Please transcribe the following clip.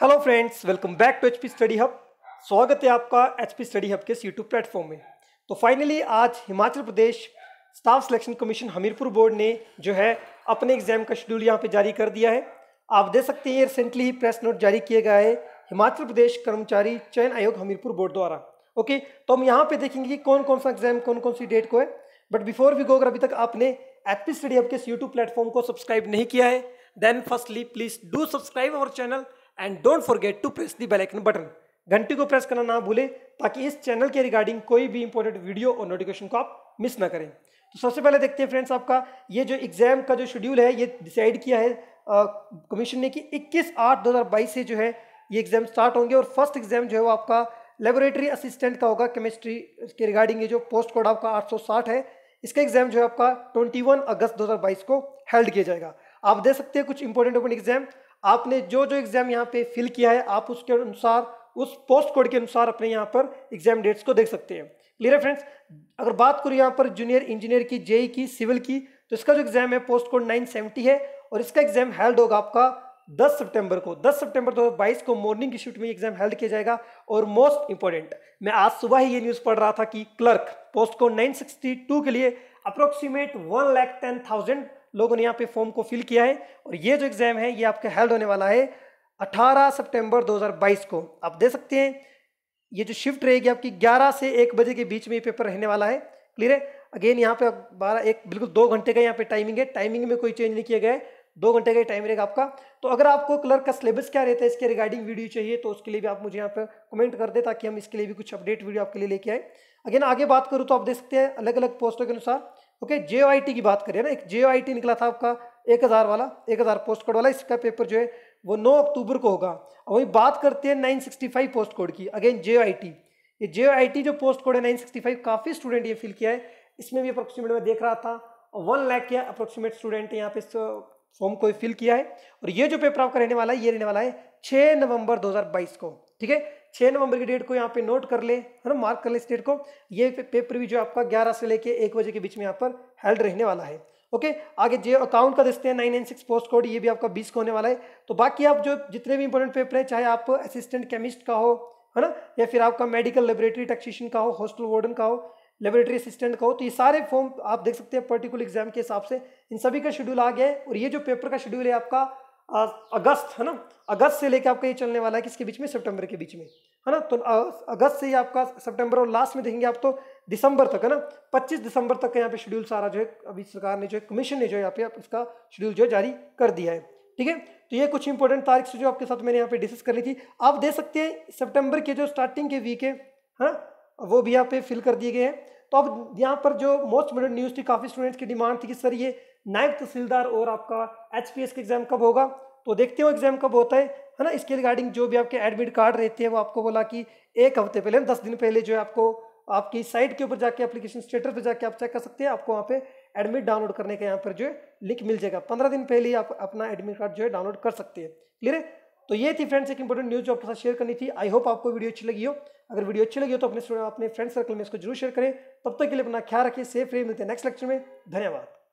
hello friends welcome back to HP study hub स्वागत है आपका एचपी स्टडी हब के इस यूट्यूब प्लेटफॉर्म में तो फाइनली आज Himachal Pradesh staff selection commission Hamirpur board ने जो है अपने एग्जाम का शेड्यूल यहाँ पे जारी कर दिया है आप देख सकते हैं रिसेंटली ही प्रेस नोट जारी किया गया है हिमाचल प्रदेश कर्मचारी चयन आयोग हमीरपुर बोर्ड द्वारा ओके तो हम यहाँ पे देखेंगे कि कौन कौन सा एग्जाम कौन कौन सी डेट को है बट बिफोर वी गो अगर अभी तक आपने एच पी स्टडी हब के इस यूट्यूब प्लेटफॉर्म को सब्सक्राइब नहीं किया है then firstly please do subscribe our channel and don't forget to press the bell icon button घंटी को प्रेस करना ना भूलें ताकि इस चैनल के रिगार्डिंग कोई भी इंपॉर्टेंट वीडियो और नोटिफिकेशन को आप मिस ना करें तो सबसे पहले देखते हैं फ्रेंड्स आपका ये जो एग्ज़ाम का जो शेड्यूल है ये डिसाइड किया है कमीशन ने कि 21 आठ 2022 से जो है ये एग्ज़ाम स्टार्ट होंगे और फर्स्ट एग्ज़ाम जो है वो आपका लेबोरेटरी असिस्टेंट का होगा केमिस्ट्री के रिगार्डिंग ये जो पोस्ट कोड आपका 860 है इसका एग्ज़ाम जो है आपका 21 अगस्त 2022 को हेल्ड किया जाएगा आप दे सकते हैं कुछ इंपॉर्टेंट ओपन एग्ज़ाम आपने जो जो एग्ज़ाम यहाँ पे फिल किया है आप उसके अनुसार उस पोस्ट कोड के अनुसार अपने यहाँ पर एग्ज़ाम डेट्स को देख सकते हैं क्लियर है फ्रेंड्स अगर बात करूँ यहाँ पर जूनियर इंजीनियर की जेई e की सिविल की तो इसका जो एग्ज़ाम है पोस्ट कोड नाइन है और इसका एग्ज़ाम हेल्ड होगा आपका 10 सितंबर को 10 सितंबर 2022 को मॉर्निंग की शिफ्ट में एग्जाम हेल्ड किया जाएगा और मोस्ट इंपॉर्टेंट मैं आज सुबह ही ये न्यूज़ पढ़ रहा था कि क्लर्क पोस्ट को 962 के लिए approximate one lakh ten thousand लोगों ने यहाँ पे फॉर्म को फिल किया है और ये जो एग्ज़ाम है ये आपका हेल्ड होने वाला है 18 सितंबर 2022 को आप दे सकते हैं ये जो शिफ्ट रहेगी आपकी 11 से 1 बजे के बीच में ये पेपर रहने वाला है क्लियर है अगेन यहाँ पे बारह एक बिल्कुल दो घंटे का यहाँ पे टाइमिंग है टाइमिंग में कोई चेंज नहीं किया गया है दो घंटे का ही टाइम रहेगा आपका तो अगर आपको क्लर्क का सिलेबस क्या रहता है इसके रिगार्डिंग वीडियो चाहिए तो उसके लिए भी आप मुझे यहाँ पर कमेंट कर दे ताकि हम इसके लिए भी कुछ अपडेट वीडियो आपके लिए लेके आए अगेन आगे बात करूँ तो आप देख सकते हैं अलग अलग पोस्टों के अनुसार ओके जे की बात करें ना एक जे निकला था आपका एक हज़ार वाला एक हज़ार पोस्ट कोड वाला इसका पेपर जो है वो 9 अक्टूबर को होगा और वही बात करते हैं 965 पोस्ट कोड की अगेन जे ये जे जो पोस्ट कोड है 965 काफ़ी स्टूडेंट ये फिल किया है इसमें भी अप्रोक्सीमेट में देख रहा था और वन लाख के अप्रोक्सीमेट स्टूडेंट यहाँ पे फॉर्म को फिल किया है और ये जो पेपर आपका रहने वाला है ये रहने वाला है छः नवंबर दो को ठीक है छः नवंबर की डेट को यहाँ पे नोट कर ले है ना मार्क कर ले इस डेट को ये पेपर भी जो आपका ग्यारह से लेके एक बजे के बीच में यहाँ पर हेल्ड रहने वाला है ओके आगे जो अकाउंट का देखते हैं nine nine six post code ये भी आपका बीस का होने वाला है तो बाकी आप जो जितने भी इंपॉर्टेंट पेपर हैं चाहे आप असिस्टेंट केमिस्ट का हो है ना या फिर आपका मेडिकल लेबोरेटरी टैक्सीशन का हो हॉस्टल वार्डन का हो लेबोरेटरी असिस्टेंट का हो तो ये सारे फॉर्म आप देख सकते हैं पर्टिकुलर एग्जाम के हिसाब से इन सभी का शेड्यूल आ गया है और ये जो पेपर का शेड्यूल है आपका अगस्त है ना अगस्त से लेकर आपका ये चलने वाला है किसके बीच में सितंबर के बीच में है ना तो अगस्त से ही आपका सितंबर और लास्ट में देखेंगे आप तो दिसंबर तक है ना 25 दिसंबर तक का यहाँ पे शेड्यूल सारा जो है अभी सरकार ने जो है कमीशन ने जो है यहाँ पे उसका शेड्यूल जो है जारी कर दिया है ठीक है तो ये कुछ इंपॉर्टेंट तारीख से जो आपके साथ मैंने यहाँ पे डिस्कस कर ली थी आप दे सकते हैं सेप्टेम्बर के जो स्टार्टिंग के वीक है ना वो भी यहाँ पे फिल कर दिए गए हैं तो अब यहाँ पर जो मोस्ट इंपोर्टेंट न्यूज़ थी काफ़ी स्टूडेंट्स की डिमांड थी कि सर ये नायब तहसीलदार और आपका एच का एग्ज़ाम कब होगा तो देखते हो एग्ज़ाम कब होता है है ना इसके रिगार्डिंग जो भी आपके एडमिट कार्ड रहते हैं वो आपको बोला कि एक हफ्ते पहले दस दिन पहले जो है आपको आपकी साइट के ऊपर जाके एप्लीकेशन स्टेटस पर जाके आप चेक कर सकते हैं आपको वहाँ पे एडमिट डाउनलोड करने का यहाँ पर जो है लिंक मिल जाएगा पंद्रह दिन पहले ही आप अपना एडमिट कार्ड जो है डाउनलोड कर सकते हैं क्लियर है तो ये थी फ्रेंड्स एक इंपॉर्टेंट न्यूज़ जो आपके साथ शेयर करनी थी आई होप आपको वीडियो अच्छी लगी हो अगर वीडियो अच्छी लगी हो तो अपने अपने फ्रेंड सर्कल में इसको जरूर शेयर करें तब तक के लिए अपना ख्याल रखिए सेफ रहिए मिलते हैं नेक्स्ट लेक्चर में धन्यवाद